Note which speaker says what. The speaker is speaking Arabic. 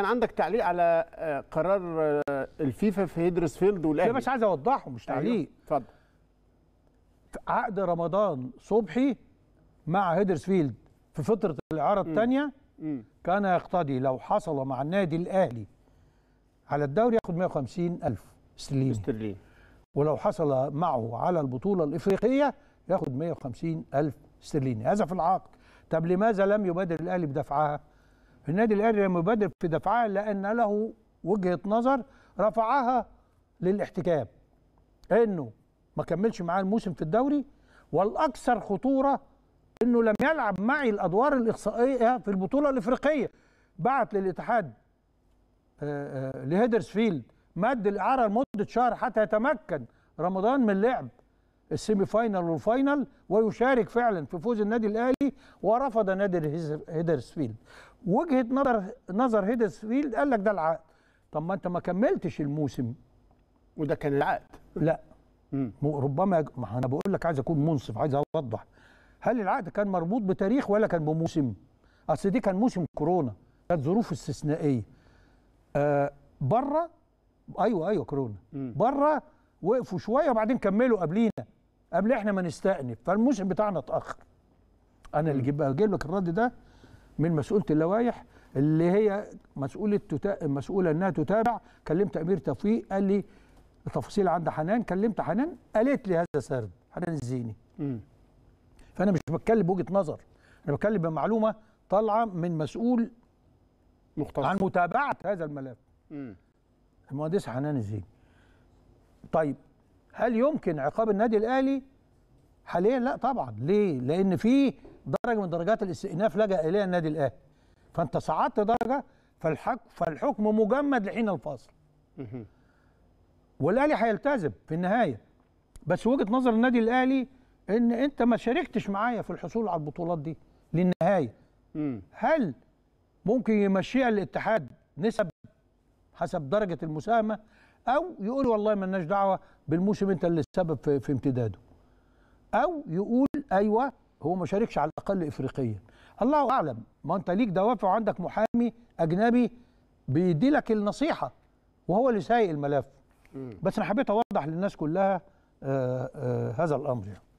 Speaker 1: كان عندك تعليق على آه، قرار آه، الفيفا في هيدرسفيلد والاهلي لا بس عايز اوضحه مش أيوه، تعليق اتفضل عقد رمضان صبحي مع هيدرسفيلد في فتره الاعاره الثانيه كان يقتضي لو حصل مع النادي الاهلي على الدوري ياخد 150 الف استرليني استرليني ولو حصل معه على البطوله الافريقيه ياخد 150 الف استرليني هذا في العقد طب لماذا لم يبادر الاهلي بدفعها النادي الاهلي لم يبادر في دفعها لان له وجهه نظر رفعها للاحتكام انه ما كملش معاه الموسم في الدوري والاكثر خطوره انه لم يلعب معي الادوار الاقصائيه في البطوله الافريقيه بعت للاتحاد آه، آه، لهيدرسفيلد مد الاعاره لمده شهر حتى يتمكن رمضان من اللعب السيمي فاينل والفاينل ويشارك فعلا في فوز النادي الاهلي ورفض نادي هيدرسفيلد وجهه نظر نظر هيدرسفيلد قال لك ده العقد طب ما انت ما كملتش الموسم وده كان العقد لا ربما ما انا بقول لك عايز اكون منصف عايز اوضح هل العقد كان مربوط بتاريخ ولا كان بموسم اصل دي كان موسم كورونا كانت ظروف استثنائيه آه بره ايوه ايوه كورونا بره وقفوا شويه وبعدين كملوا قبلينا قبل احنا ما نستأنف فالموسم بتاعنا اتأخر انا اللي بجيب لك الرد ده من مسؤوله اللوائح اللي هي مسؤوله تتا... مسؤوله انها تتابع كلمت امير توفيق قال لي التفاصيل عند حنان كلمت حنان قالت لي هذا السرد حنان الزيني فانا مش بتكلم بوجهه نظر انا بتكلم بمعلومه طالعه من مسؤول مختص عن متابعه هذا الملف المهندس حنان الزيني طيب هل يمكن عقاب النادي الاهلي حاليا لا طبعا ليه لان في درجه من درجات الاستئناف لجا اليها النادي الاهلي فانت صعدت درجه فالحكم فالحكم مجمد لحين الفصل والاهلي هيلتزم في النهايه بس وجهه نظر النادي الاهلي ان انت ما شاركتش معايا في الحصول على البطولات دي للنهايه هل ممكن يمشيها الاتحاد نسب حسب درجه المساهمه او يقول والله ما لناش دعوه بالموسم انت اللي السبب في, في امتداده او يقول ايوه هو ما شاركش على الاقل افريقيا الله اعلم ما انت ليك دوافع وعندك محامي اجنبي بيدي لك النصيحه وهو اللي سايق الملف بس انا حبيت اوضح للناس كلها آآ آه، آآ آه، هذا الامر يعني.